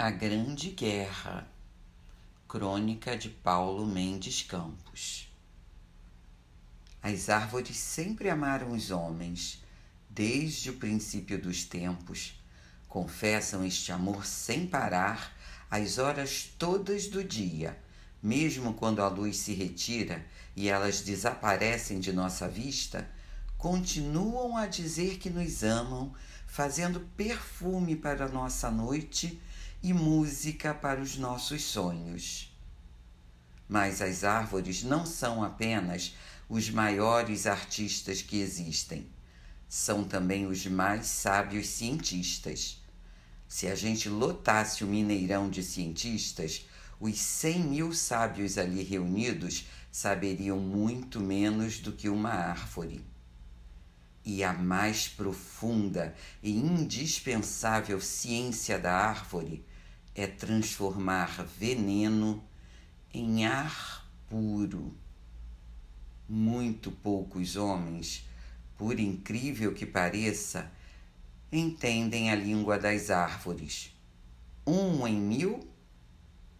A Grande Guerra, crônica de Paulo Mendes Campos. As árvores sempre amaram os homens, desde o princípio dos tempos. Confessam este amor sem parar, às horas todas do dia, mesmo quando a luz se retira e elas desaparecem de nossa vista, continuam a dizer que nos amam, fazendo perfume para nossa noite e música para os nossos sonhos. Mas as árvores não são apenas os maiores artistas que existem, são também os mais sábios cientistas. Se a gente lotasse o Mineirão de cientistas, os 100 mil sábios ali reunidos saberiam muito menos do que uma árvore. E a mais profunda e indispensável ciência da árvore é transformar veneno em ar puro. Muito poucos homens, por incrível que pareça, entendem a língua das árvores. Um em mil?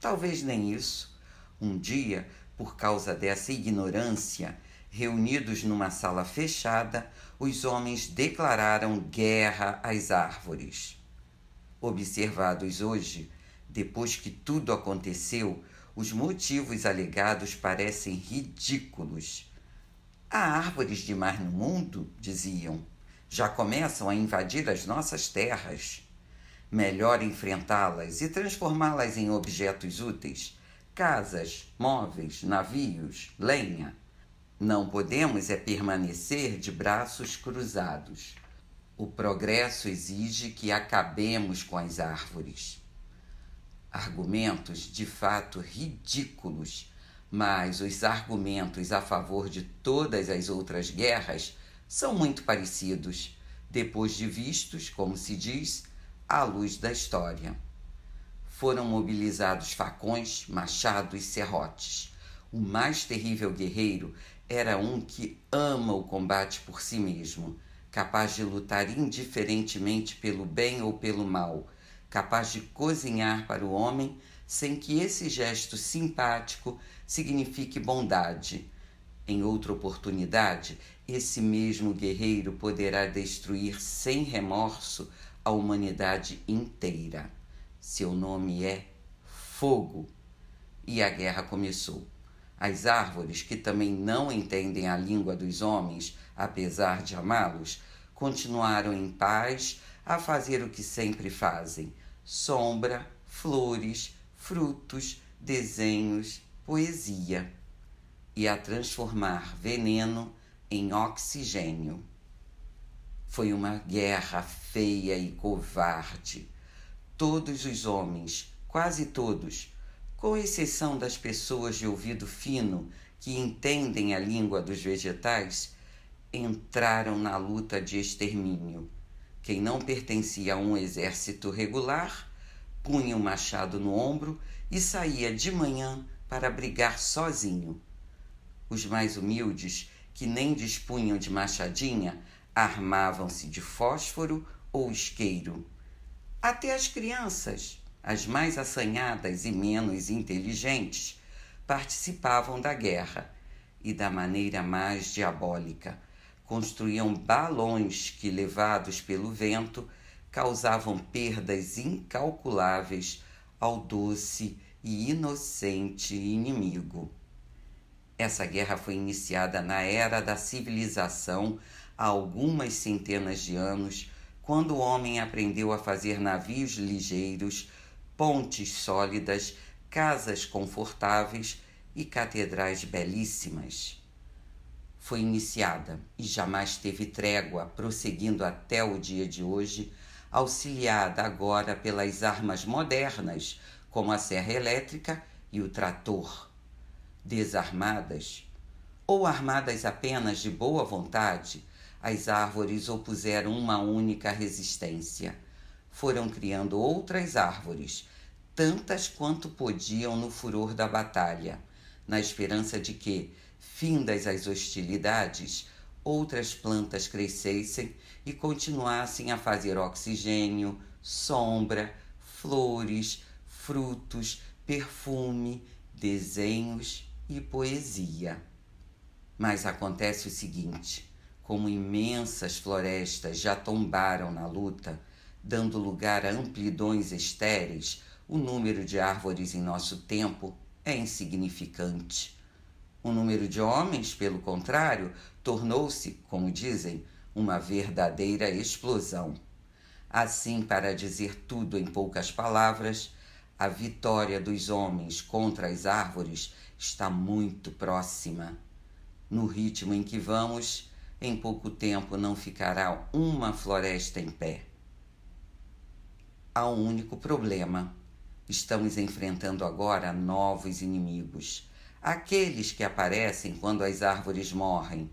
Talvez nem isso. Um dia, por causa dessa ignorância, reunidos numa sala fechada, os homens declararam guerra às árvores. Observados hoje, depois que tudo aconteceu, os motivos alegados parecem ridículos. Há árvores demais no mundo, diziam. Já começam a invadir as nossas terras. Melhor enfrentá-las e transformá-las em objetos úteis casas, móveis, navios, lenha. Não podemos é permanecer de braços cruzados. O progresso exige que acabemos com as árvores. Argumentos de fato ridículos, mas os argumentos a favor de todas as outras guerras são muito parecidos, depois de vistos, como se diz, à luz da história. Foram mobilizados facões, machados e serrotes. O mais terrível guerreiro era um que ama o combate por si mesmo, capaz de lutar indiferentemente pelo bem ou pelo mal capaz de cozinhar para o homem sem que esse gesto simpático signifique bondade. Em outra oportunidade, esse mesmo guerreiro poderá destruir sem remorso a humanidade inteira. Seu nome é Fogo. E a guerra começou. As árvores, que também não entendem a língua dos homens, apesar de amá-los, continuaram em paz a fazer o que sempre fazem: sombra, flores, frutos, desenhos, poesia, e a transformar veneno em oxigênio. Foi uma guerra feia e covarde. Todos os homens, quase todos, com exceção das pessoas de ouvido fino que entendem a língua dos vegetais, entraram na luta de extermínio. Quem não pertencia a um exército regular punha o um machado no ombro e saía de manhã para brigar sozinho. Os mais humildes, que nem dispunham de machadinha, armavam-se de fósforo ou isqueiro. Até as crianças, as mais assanhadas e menos inteligentes, participavam da guerra e da maneira mais diabólica construíam balões que, levados pelo vento, causavam perdas incalculáveis ao doce e inocente inimigo. Essa guerra foi iniciada na era da civilização há algumas centenas de anos, quando o homem aprendeu a fazer navios ligeiros, pontes sólidas, casas confortáveis e catedrais belíssimas foi iniciada e jamais teve trégua, prosseguindo até o dia de hoje, auxiliada agora pelas armas modernas, como a serra elétrica e o trator. Desarmadas ou armadas apenas de boa vontade, as árvores opuseram uma única resistência. Foram criando outras árvores, tantas quanto podiam no furor da batalha, na esperança de que, Findas as hostilidades, outras plantas crescessem e continuassem a fazer oxigênio, sombra, flores, frutos, perfume, desenhos e poesia. Mas acontece o seguinte: como imensas florestas já tombaram na luta, dando lugar a amplidões estéreis, o número de árvores em nosso tempo é insignificante. O número de homens, pelo contrário, tornou-se, como dizem, uma verdadeira explosão. Assim, para dizer tudo em poucas palavras, a vitória dos homens contra as árvores está muito próxima. No ritmo em que vamos, em pouco tempo não ficará uma floresta em pé. Há um único problema. Estamos enfrentando agora novos inimigos aqueles que aparecem quando as árvores morrem.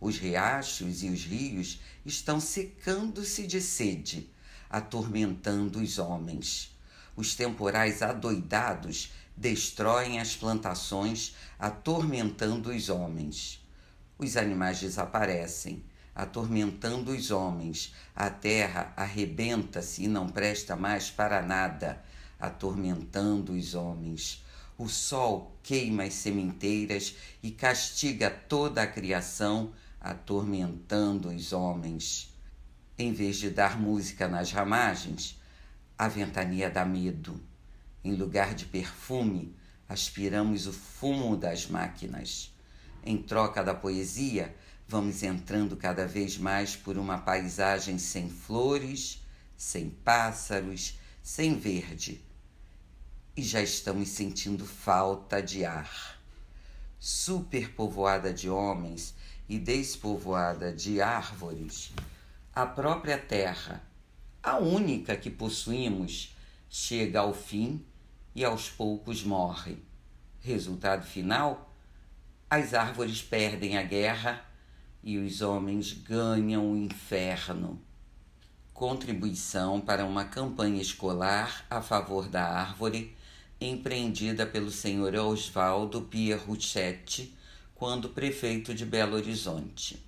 Os riachos e os rios estão secando-se de sede, atormentando os homens. Os temporais adoidados destroem as plantações, atormentando os homens. Os animais desaparecem, atormentando os homens. A terra arrebenta-se e não presta mais para nada, atormentando os homens o sol queima as sementeiras e castiga toda a criação, atormentando os homens. Em vez de dar música nas ramagens, a ventania dá medo. Em lugar de perfume, aspiramos o fumo das máquinas. Em troca da poesia, vamos entrando cada vez mais por uma paisagem sem flores, sem pássaros, sem verde e já estamos sentindo falta de ar. Superpovoada de homens e despovoada de árvores, a própria terra, a única que possuímos, chega ao fim e aos poucos morre. Resultado final: as árvores perdem a guerra e os homens ganham o inferno. Contribuição para uma campanha escolar a favor da árvore empreendida pelo senhor Oswaldo Ruchetti, quando prefeito de Belo Horizonte.